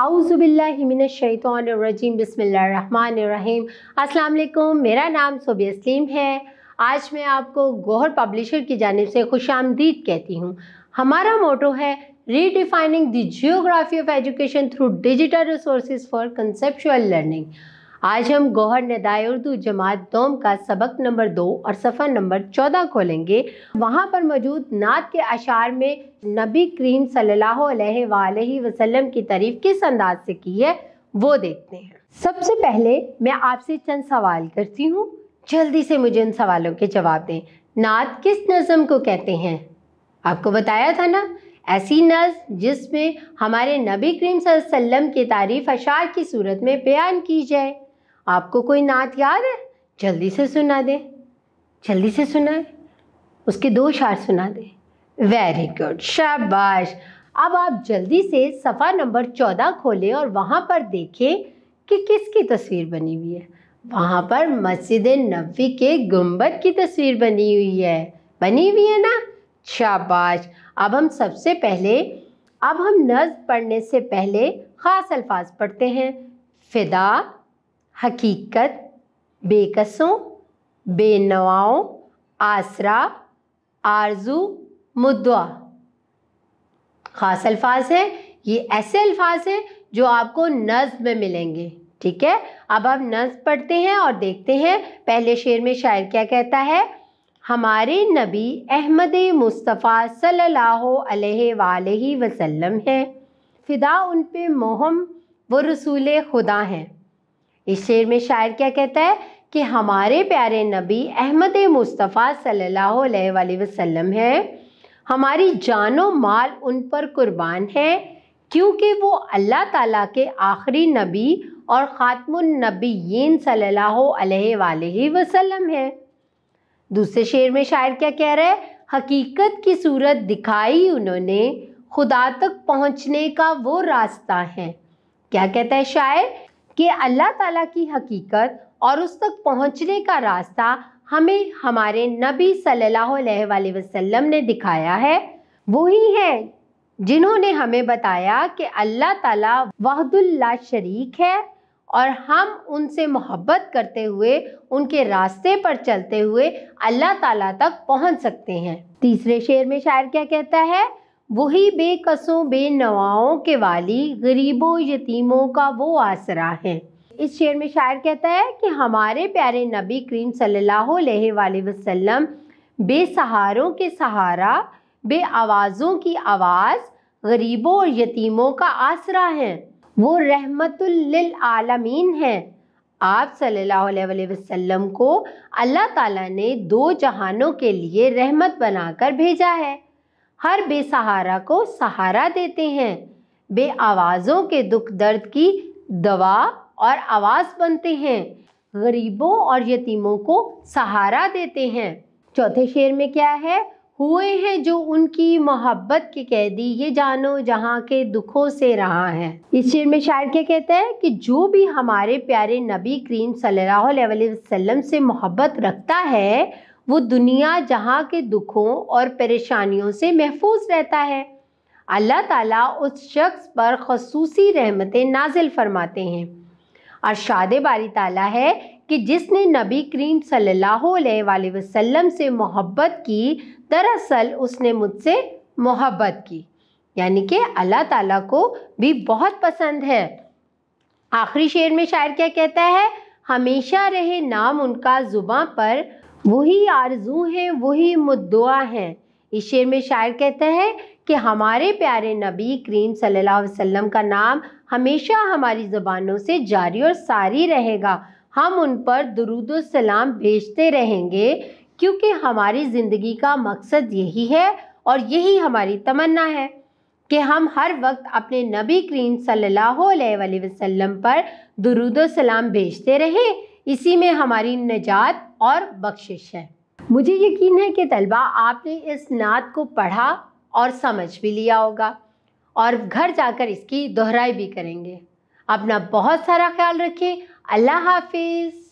शैतरम बसमीम अस्सलाम मेरा नाम सोब सलीम है आज मैं आपको गोहर पब्लिशर की जानब से खुश आमदीद कहती हूँ हमारा मोटो है redefining the geography of education through digital resource for conceptual learning आज हम गौहर नदाय उर्दू जमात दोम का सबक नंबर दो और सफ़र नंबर चौदह खोलेंगे वहाँ पर मौजूद नात के अशार में नबी करीम सल्लल्लाहु वसलम वसल्लम की तारीफ किस अंदाज से की है वो देखते हैं सबसे पहले मैं आपसे चंद सवाल करती हूँ जल्दी से मुझे उन सवालों के जवाब दें नात किस नज़म को कहते हैं आपको बताया था ना ऐसी नज़ जिसमें हमारे नबी करीम वसल्लम की तारीफ़ अशार की सूरत में बयान की जाए आपको कोई नात याद है जल्दी से सुना दें जल्दी से सुनाए उसके दो शार सुना दें वेरी गुड शाबाश अब आप जल्दी से सफ़ा नंबर चौदह खोलें और वहाँ पर देखें कि किसकी तस्वीर बनी हुई है वहाँ पर मस्जिद नबी के गुम्बद की तस्वीर बनी हुई है बनी हुई है ना शाबाश अब हम सबसे पहले अब हम नज पढ़ने से पहले ख़ास अल्फाज पढ़ते हैं फिदा हकीकत बेकसों बेनवाओं आसरा आरजू मुद्दा ख़ास अल्फाज हैं ये ऐसे अल्फाज हैं जो आपको नज्म में मिलेंगे ठीक है अब आप नज्म पढ़ते हैं और देखते हैं पहले शेर में शायर क्या कहता है हमारे नबी अहमद मुस्तफ़ा सल्लल्लाहु अलैहि वालही वसल्लम हैं फ़िदा उन पे मोहम वो रसूल खुदा हैं इस शेर में शायर क्या कहता है कि हमारे प्यारे नबी अहमद मुस्तफ़ा सल्लल्लाहु अलैहि वसल्लम है हमारी जानो माल उन पर कुर्बान है क्योंकि वो अल्लाह ताला के आखिरी नबी और ख़ातमनबीन सल्लल्लाहु अलैहि वसल्लम है दूसरे शेर में शायर क्या कह रहा है हकीकत की सूरत दिखाई उन्होंने खुदा तक पहुंचने का वो रास्ता है क्या कहता है शायर कि अल्लाह ताला की हकीकत और उस तक पहुंचने का रास्ता हमें हमारे नबी सल्लल्लाहु अलैहि वसल्लम ने दिखाया है वही है जिन्होंने हमें बताया कि अल्लाह ताला वहदुल्ला शरीक है और हम उनसे मोहब्बत करते हुए उनके रास्ते पर चलते हुए अल्लाह ताला तक पहुंच सकते हैं तीसरे शेर में शायर क्या कहता है वही बेकसों बेनवाओं के वाली गरीबों यतीमों का वो आसरा है इस शेर में शायर कहता है कि हमारे प्यारे नबी करीम सल्लल्लाहु अलैहि वसल्लम बेसहारों के सहारा बे आवाज़ों की आवाज़ गरीबों और यतीमों का आसरा हैं वो रहमतुल्लिल आलमीन हैं आप सल्लल्लाहु अलैहि वसल्लम को अल्लाह ताला ने दो जहानों के लिए रहमत बनाकर भेजा है हर बेसहारा को सहारा देते हैं बे आवाज़ों के दुख दर्द की दवा और आवाज़ बनते हैं गरीबों और यतीमों को सहारा देते हैं चौथे शेर में क्या है हुए हैं जो उनकी मोहब्बत के कैदी ये जानो जहाँ के दुखों से रहा है इस शेर में शायर क्या कहता है कि जो भी हमारे प्यारे नबी करीम सल्लल्लाहु अलैहि वसल्लम से मोहब्बत रखता है वो दुनिया जहाँ के दुखों और परेशानियों से महफूज रहता है अल्लाह ताला उस शख्स पर खसूसी रहमतें नाजिल फरमाते हैं अरशाद बारी ताला है कि जिसने नबी करीम सल्लल्लाहु अलैहि वसल्लम से मोहब्बत की दरअसल उसने मुझसे मोहब्बत की यानी कि अल्लाह ताला को भी बहुत पसंद है आखिरी शेर में शायर क्या कहता है हमेशा रहे नाम उनका ज़ुबाँ पर वही आरजू हैं वही मुद्दुआ हैं इस शेर में शायर कहता है कि हमारे प्यारे नबी करीम सल्लल्लाहु अलैहि वसल्लम का नाम हमेशा हमारी ज़बानों से जारी और सारी रहेगा हम उन पर दरुद सलाम भेजते रहेंगे क्योंकि हमारी ज़िंदगी का मकसद यही है और यही हमारी तमन्ना है कि हम हर वक्त अपने नबी करीम सल्लल्लाहु अलैहि वसल्लम पर दरुद सलाम भेजते रहें इसी में हमारी निजात और बख्शिश है मुझे यकीन है कि तलबा आपने इस नात को पढ़ा और समझ भी लिया होगा और घर जाकर इसकी दोहराई भी करेंगे अपना बहुत सारा ख्याल रखें अल्लाह हाफिज़